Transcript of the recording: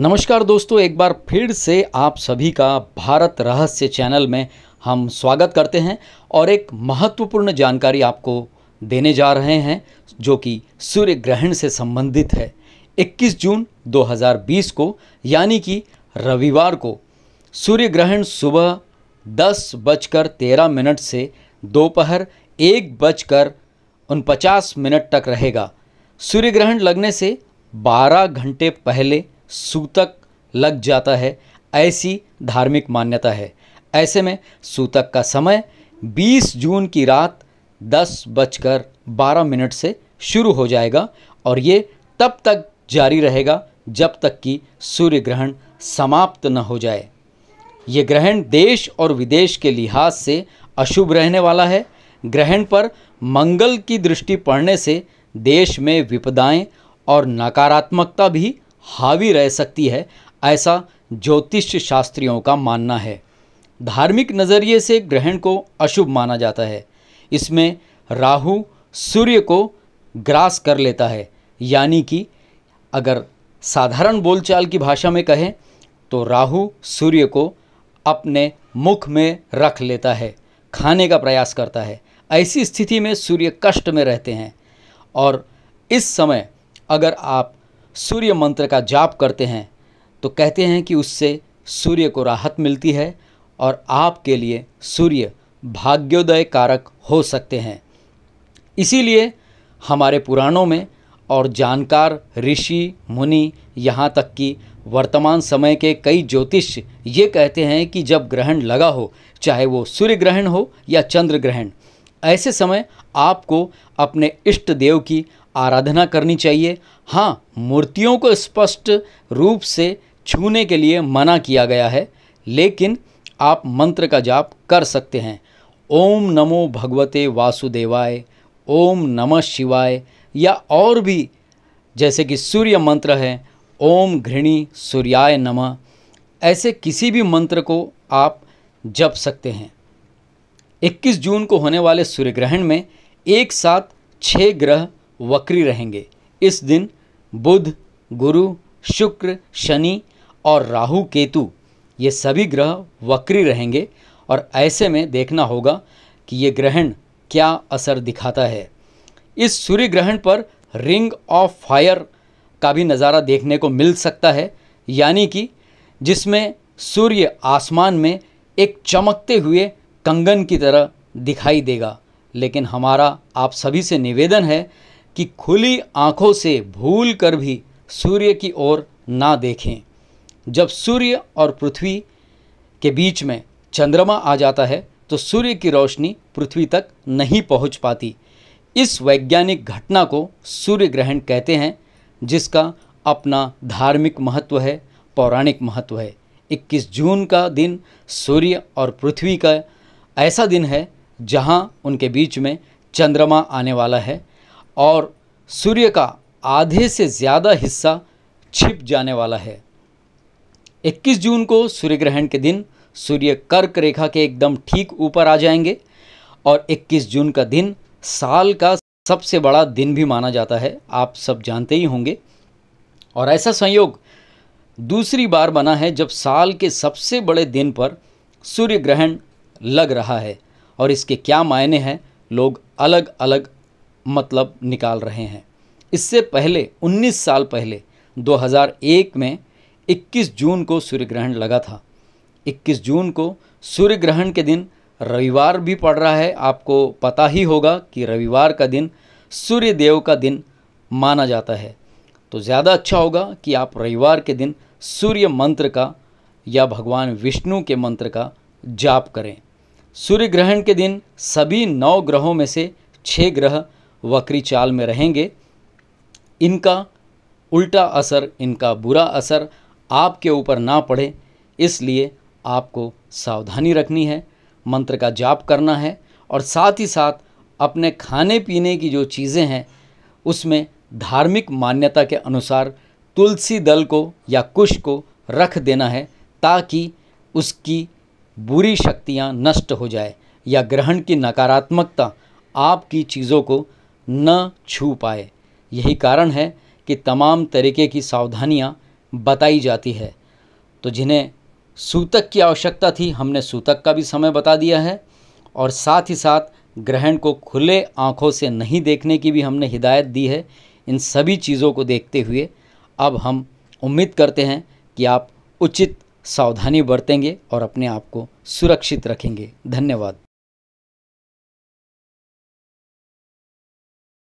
नमस्कार दोस्तों एक बार फिर से आप सभी का भारत रहस्य चैनल में हम स्वागत करते हैं और एक महत्वपूर्ण जानकारी आपको देने जा रहे हैं जो कि सूर्य ग्रहण से संबंधित है 21 जून 2020 को यानी कि रविवार को सूर्य ग्रहण सुबह दस बजकर तेरह मिनट से दोपहर एक बजकर उनपचास मिनट तक रहेगा सूर्य ग्रहण लगने से 12 घंटे पहले सूतक लग जाता है ऐसी धार्मिक मान्यता है ऐसे में सूतक का समय 20 जून की रात दस बजकर बारह मिनट से शुरू हो जाएगा और ये तब तक जारी रहेगा जब तक कि सूर्य ग्रहण समाप्त न हो जाए ये ग्रहण देश और विदेश के लिहाज से अशुभ रहने वाला है ग्रहण पर मंगल की दृष्टि पड़ने से देश में विपदाएं और नकारात्मकता भी हावी रह सकती है ऐसा ज्योतिष शास्त्रियों का मानना है धार्मिक नज़रिए से ग्रहण को अशुभ माना जाता है इसमें राहु सूर्य को ग्रास कर लेता है यानी कि अगर साधारण बोलचाल की भाषा में कहें तो राहु सूर्य को अपने मुख में रख लेता है खाने का प्रयास करता है ऐसी स्थिति में सूर्य कष्ट में रहते हैं और इस समय अगर आप सूर्य मंत्र का जाप करते हैं तो कहते हैं कि उससे सूर्य को राहत मिलती है और आपके लिए सूर्य भाग्योदय कारक हो सकते हैं इसीलिए हमारे पुराणों में और जानकार ऋषि मुनि यहाँ तक कि वर्तमान समय के कई ज्योतिष ये कहते हैं कि जब ग्रहण लगा हो चाहे वो सूर्य ग्रहण हो या चंद्र ग्रहण ऐसे समय आपको अपने इष्ट देव की आराधना करनी चाहिए हाँ मूर्तियों को स्पष्ट रूप से छूने के लिए मना किया गया है लेकिन आप मंत्र का जाप कर सकते हैं ओम नमो भगवते वासुदेवाय ओम नमः शिवाय या और भी जैसे कि सूर्य मंत्र है ओम घृणी सूर्याय नमः ऐसे किसी भी मंत्र को आप जप सकते हैं 21 जून को होने वाले सूर्य ग्रहण में एक साथ छः ग्रह वक्री रहेंगे इस दिन बुध गुरु शुक्र शनि और राहु केतु ये सभी ग्रह वक्री रहेंगे और ऐसे में देखना होगा कि ये ग्रहण क्या असर दिखाता है इस सूर्य ग्रहण पर रिंग ऑफ फायर का भी नज़ारा देखने को मिल सकता है यानी कि जिसमें सूर्य आसमान में एक चमकते हुए कंगन की तरह दिखाई देगा लेकिन हमारा आप सभी से निवेदन है कि खुली आँखों से भूल कर भी सूर्य की ओर ना देखें जब सूर्य और पृथ्वी के बीच में चंद्रमा आ जाता है तो सूर्य की रोशनी पृथ्वी तक नहीं पहुंच पाती इस वैज्ञानिक घटना को सूर्य ग्रहण कहते हैं जिसका अपना धार्मिक महत्व है पौराणिक महत्व है 21 जून का दिन सूर्य और पृथ्वी का ऐसा दिन है जहां उनके बीच में चंद्रमा आने वाला है और सूर्य का आधे से ज़्यादा हिस्सा छिप जाने वाला है 21 जून को सूर्य ग्रहण के दिन सूर्य कर्क रेखा के एकदम ठीक ऊपर आ जाएंगे और 21 जून का दिन साल का सबसे बड़ा दिन भी माना जाता है आप सब जानते ही होंगे और ऐसा संयोग दूसरी बार बना है जब साल के सबसे बड़े दिन पर सूर्य ग्रहण लग रहा है और इसके क्या मायने हैं लोग अलग अलग मतलब निकाल रहे हैं इससे पहले 19 साल पहले 2001 में 21 जून को सूर्य ग्रहण लगा था 21 जून को सूर्य ग्रहण के दिन रविवार भी पड़ रहा है आपको पता ही होगा कि रविवार का दिन सूर्य देव का दिन माना जाता है तो ज़्यादा अच्छा होगा कि आप रविवार के दिन सूर्य मंत्र का या भगवान विष्णु के मंत्र का जाप करें सूर्य ग्रहण के दिन सभी नौ ग्रहों में से छः ग्रह वक्री चाल में रहेंगे इनका उल्टा असर इनका बुरा असर आपके ऊपर ना पड़े इसलिए आपको सावधानी रखनी है मंत्र का जाप करना है और साथ ही साथ अपने खाने पीने की जो चीज़ें हैं उसमें धार्मिक मान्यता के अनुसार तुलसी दल को या कुश को रख देना है ताकि उसकी बुरी शक्तियाँ नष्ट हो जाए या ग्रहण की नकारात्मकता आपकी चीज़ों को न छू पाए यही कारण है कि तमाम तरीके की सावधानियाँ बताई जाती है तो जिन्हें सूतक की आवश्यकता थी हमने सूतक का भी समय बता दिया है और साथ ही साथ ग्रहण को खुले आँखों से नहीं देखने की भी हमने हिदायत दी है इन सभी चीज़ों को देखते हुए अब हम उम्मीद करते हैं कि आप उचित सावधानी बरतेंगे और अपने आप को सुरक्षित रखेंगे धन्यवाद